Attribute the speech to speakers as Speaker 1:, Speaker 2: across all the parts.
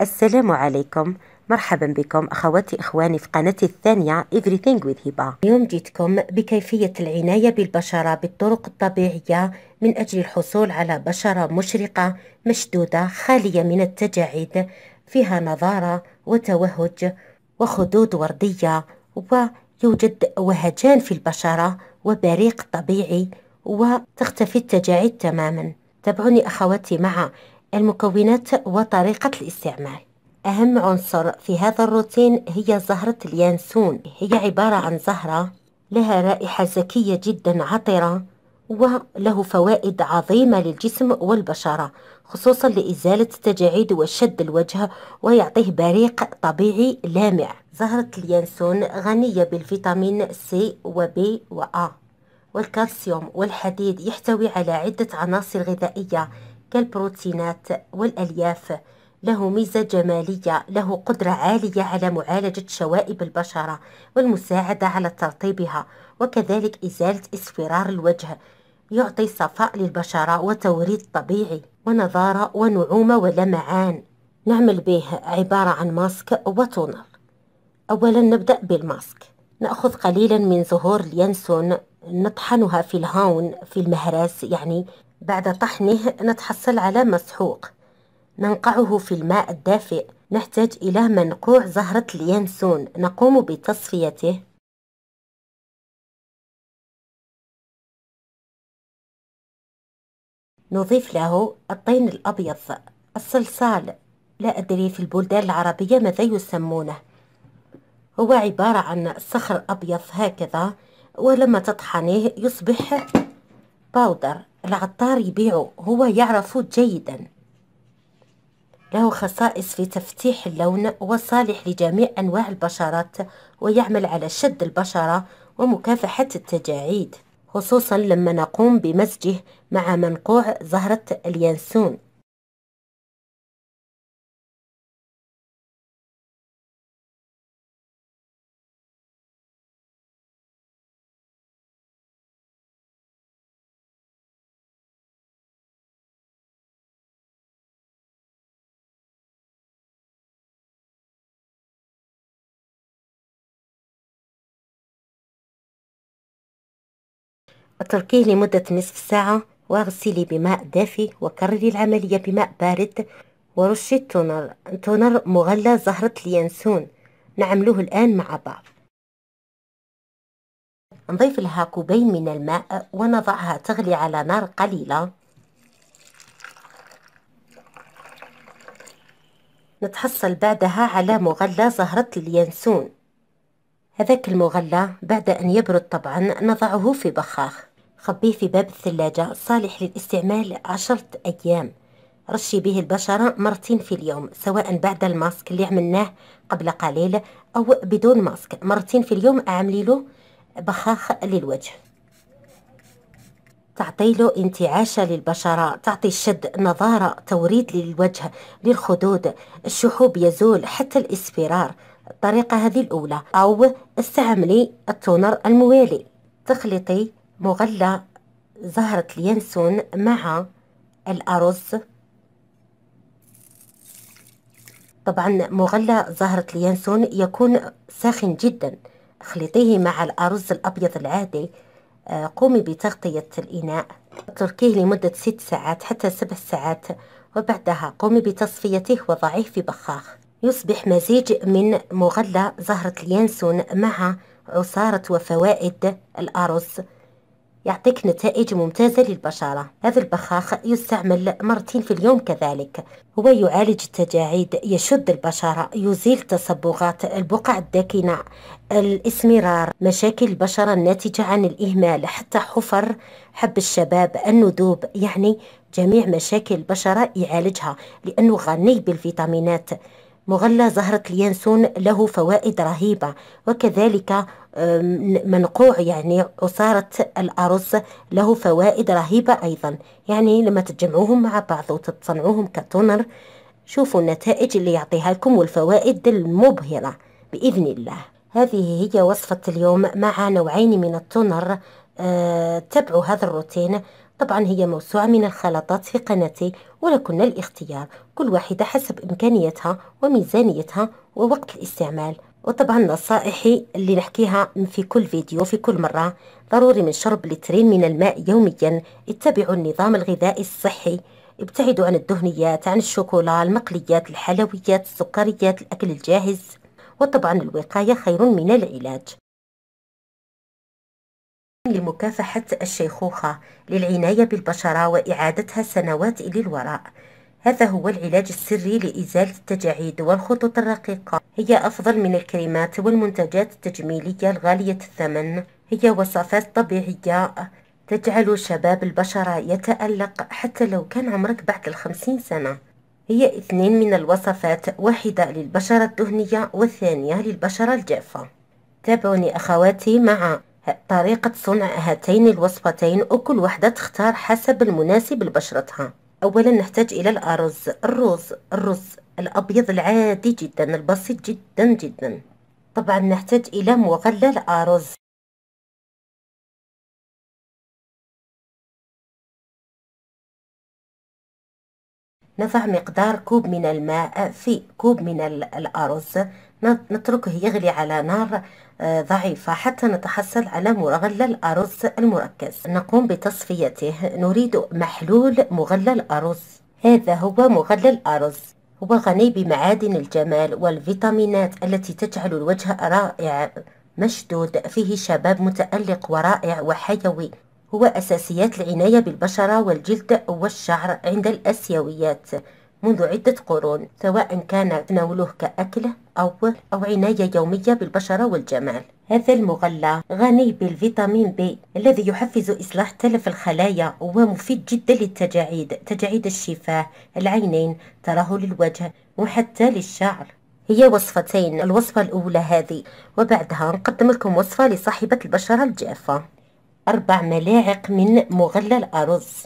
Speaker 1: السلام عليكم مرحبا بكم أخواتي إخواني في قناتي الثانية Everything with هبة اليوم جيتكم بكيفية العناية بالبشرة بالطرق الطبيعية من أجل الحصول على بشرة مشرقة مشدودة خالية من التجاعيد فيها نظارة وتوهج وخدود وردية ويوجد وهجان في البشرة وبريق طبيعي وتختفي التجاعيد تماما تابعوني أخواتي مع المكونات وطريقة الاستعمال أهم عنصر في هذا الروتين هي زهرة اليانسون هي عبارة عن زهرة لها رائحة زكية جدا عطرة وله فوائد عظيمة للجسم والبشرة خصوصا لإزالة التجاعيد وشد الوجه ويعطيه بريق طبيعي لامع زهرة اليانسون غنية بالفيتامين سي وبي وآ والكالسيوم والحديد يحتوي على عدة عناصر غذائية كالبروتينات والألياف له ميزة جمالية له قدرة عالية على معالجة شوائب البشرة والمساعدة على ترطيبها وكذلك إزالة إصفرار الوجه يعطي صفاء للبشرة وتوريد طبيعي ونضارة ونعومة ولمعان نعمل به عبارة عن ماسك وتونر أولا نبدأ بالماسك نأخذ قليلا من زهور اليانسون نطحنها في الهاون في المهراس يعني بعد طحنه نتحصل على مسحوق ننقعه في الماء الدافئ نحتاج إلى منقوع زهرة اليانسون نقوم بتصفيته نضيف له الطين الأبيض الصلصال لا أدري في البلدان العربية ماذا يسمونه هو عبارة عن صخر أبيض هكذا ولما تطحنيه يصبح باودر العطار يبيعه هو يعرفه جيدا له خصائص في تفتيح اللون وصالح لجميع أنواع البشرات ويعمل على شد البشرة ومكافحة التجاعيد خصوصا لما نقوم بمزجه مع منقوع زهرة اليانسون اتركيه لمدة نصف ساعة واغسلي بماء دافي وكرري العملية بماء بارد ورشي التونر تونر مغلى زهرة اليانسون نعمله الآن مع بعض نضيف لها كوبين من الماء ونضعها تغلي على نار قليلة نتحصل بعدها على مغلى زهرة اليانسون هذاك المغلى بعد أن يبرد طبعا نضعه في بخاخ خبيه في باب الثلاجة صالح للاستعمال عشرة أيام رشي به البشرة مرتين في اليوم سواء بعد الماسك اللي عملناه قبل قليل أو بدون ماسك مرتين في اليوم أعملي له بخاخ للوجه تعطي له انتعاشة للبشرة تعطي الشد نظارة توريد للوجه للخدود الشحوب يزول حتى الإسفرار الطريقة هذه الأولى أو استعملي التونر الموالي تخلطي مغلى زهرة اليانسون مع الأرز طبعا مغلى زهرة اليانسون يكون ساخن جدا اخلطيه مع الأرز الأبيض العادي آه، قومي بتغطية الإناء اتركيه لمدة ست ساعات حتى سبع ساعات وبعدها قومي بتصفيته وضعيه في بخاخ يصبح مزيج من مغلى زهرة اليانسون مع عصارة وفوائد الأرز يعطيك نتائج ممتازة للبشرة هذا البخاخ يستعمل مرتين في اليوم كذلك هو يعالج التجاعيد يشد البشرة يزيل تصبغات البقع الداكنة الاسمرار مشاكل البشرة الناتجة عن الإهمال حتى حفر حب الشباب الندوب يعني جميع مشاكل البشرة يعالجها لأنه غني بالفيتامينات مغلى زهرة اليانسون له فوائد رهيبة وكذلك منقوع يعني عصارة الأرز له فوائد رهيبة أيضا يعني لما تجمعوهم مع بعض وتصنعوهم كتونر شوفوا النتائج اللي يعطيها لكم والفوائد المبهرة بإذن الله هذه هي وصفة اليوم مع نوعين من التونر آه، تبعوا هذا الروتين طبعا هي موسوعة من الخلطات في قناتي ولكن الاختيار كل واحدة حسب إمكانيتها وميزانيتها ووقت الاستعمال وطبعا نصائحي اللي نحكيها في كل فيديو في كل مرة ضروري من شرب لترين من الماء يوميا اتبعوا النظام الغذائي الصحي ابتعدوا عن الدهنيات عن الشوكولا المقليات الحلويات السكريات الأكل الجاهز وطبعا الوقاية خير من العلاج لمكافحة الشيخوخة للعناية بالبشرة وإعادتها سنوات إلى الوراء هذا هو العلاج السري لإزالة التجاعيد والخطوط الرقيقة هي أفضل من الكريمات والمنتجات التجميلية الغالية الثمن هي وصفات طبيعية تجعل شباب البشرة يتألق حتى لو كان عمرك بعد الخمسين سنة هي اثنين من الوصفات واحدة للبشرة الدهنية والثانية للبشرة الجافة تابعوني أخواتي مع طريقة صنع هاتين الوصفتين وكل وحدة تختار حسب المناسب لبشرتها أولا نحتاج إلى الأرز الرز الرز الأبيض العادي جدا البسيط جدا جدا طبعا نحتاج إلى مغلل أرز نضع مقدار كوب من الماء في كوب من الأرز نتركه يغلي على نار آه، ضعيفة حتى نتحصل على مغلل أرز المركز نقوم بتصفيته نريد محلول مغلل أرز هذا هو مغلل أرز هو غني بمعادن الجمال والفيتامينات التي تجعل الوجه رائع مشدود فيه شباب متألق ورائع وحيوي هو أساسيات العناية بالبشرة والجلد والشعر عند الأسيويات منذ عدة قرون سواء كان تناوله كأكلة أو أو عناية يومية بالبشرة والجمال هذا المغلى غني بالفيتامين بي الذي يحفز إصلاح تلف الخلايا ومفيد جدا للتجاعيد تجاعيد الشفاه العينين تراه للوجه وحتى للشعر هي وصفتين الوصفة الأولى هذه وبعدها نقدم لكم وصفة لصاحبة البشرة الجافة أربع ملاعق من مغلى الأرز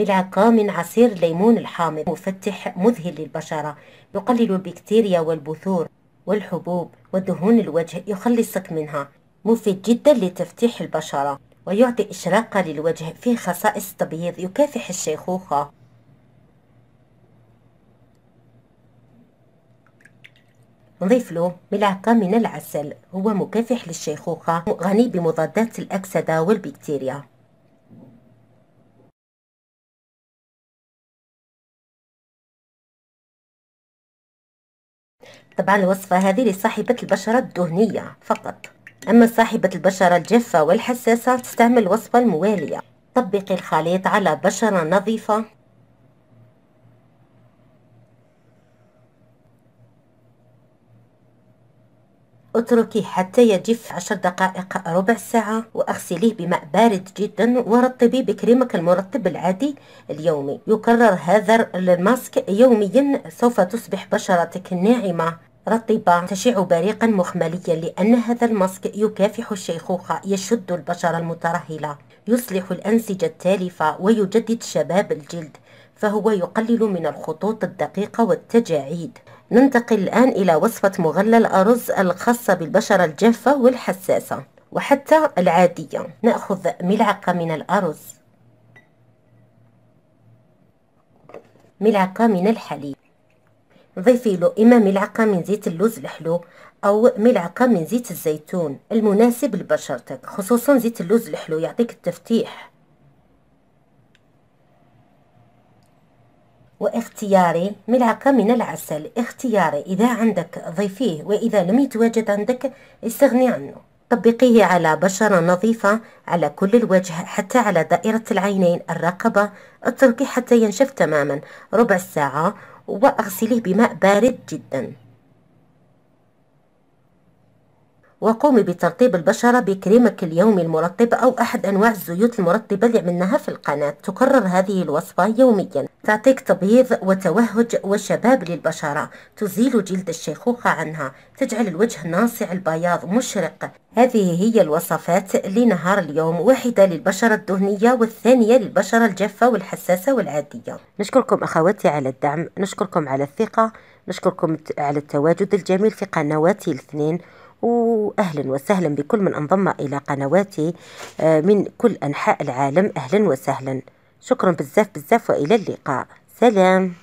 Speaker 1: ملعقة من عصير الليمون الحامض مفتح مذهل للبشرة يقلل البكتيريا والبثور والحبوب ودهون الوجه يخلصك منها مفيد جدا لتفتيح البشرة ويعطي إشراقة للوجه فيه خصائص تبييض يكافح الشيخوخة نضيف له ملعقة من العسل هو مكافح للشيخوخة غني بمضادات الأكسدة والبكتيريا طبعا الوصفة هذه لصاحبة البشرة الدهنية فقط أما صاحبة البشرة الجافة والحساسة تستعمل الوصفة الموالية طبقي الخليط على بشرة نظيفة اتركيه حتى يجف عشر دقائق ربع ساعة واغسليه بماء بارد جدا ورطبيه بكريمك المرطب العادي اليومي يكرر هذا الماسك يوميا سوف تصبح بشرتك ناعمة رطبة تشع بريقا مخمليا لأن هذا الماسك يكافح الشيخوخة يشد البشرة المترهلة يصلح الأنسجة التالفة ويجدد شباب الجلد فهو يقلل من الخطوط الدقيقة والتجاعيد ننتقل الآن إلى وصفة مغلى الأرز الخاصة بالبشرة الجافة والحساسة وحتى العادية نأخذ ملعقة من الأرز ملعقة من الحليب ضيفي له إما ملعقة من زيت اللوز الحلو أو ملعقة من زيت الزيتون المناسب لبشرتك خصوصا زيت اللوز الحلو يعطيك التفتيح واختياري ملعقة من العسل اختياري إذا عندك ضيفيه وإذا لم يتواجد عندك استغني عنه طبقيه على بشرة نظيفة على كل الوجه حتى على دائرة العينين الرقبة اتركي حتى ينشف تماما ربع ساعة واغسليه بماء بارد جدا وقومي بترطيب البشرة بكريمك اليومي المرطب أو أحد أنواع الزيوت المرطبة اللي عملناها في القناة تكرر هذه الوصفة يوميا تعطيك تبييض وتوهج وشباب للبشرة تزيل جلد الشيخوخة عنها تجعل الوجه ناصع البياض مشرق هذه هي الوصفات لنهار اليوم واحدة للبشرة الدهنية والثانية للبشرة الجافة والحساسة والعادية نشكركم أخواتي على الدعم نشكركم على الثقة نشكركم على التواجد الجميل في قنواتي الاثنين واهلا وسهلا بكل من انضم الى قنواتي آه، من كل انحاء العالم اهلا وسهلا شكرا بزاف بزاف والى اللقاء سلام